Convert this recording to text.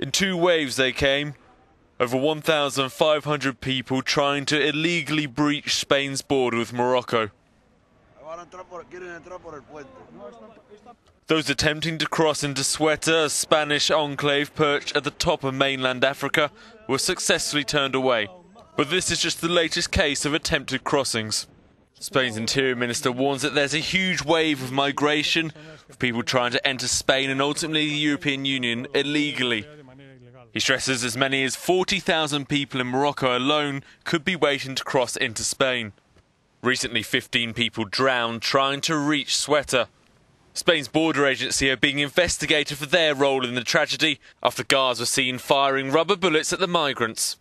In two waves they came. Over 1,500 people trying to illegally breach Spain's border with Morocco. Those attempting to cross into Ceuta, a Spanish enclave perched at the top of mainland Africa, were successfully turned away. But this is just the latest case of attempted crossings. Spain's Interior Minister warns that there's a huge wave of migration of people trying to enter Spain and ultimately the European Union illegally. He stresses as many as 40,000 people in Morocco alone could be waiting to cross into Spain. Recently, 15 people drowned trying to reach Sweater. Spain's border agency are being investigated for their role in the tragedy after guards were seen firing rubber bullets at the migrants.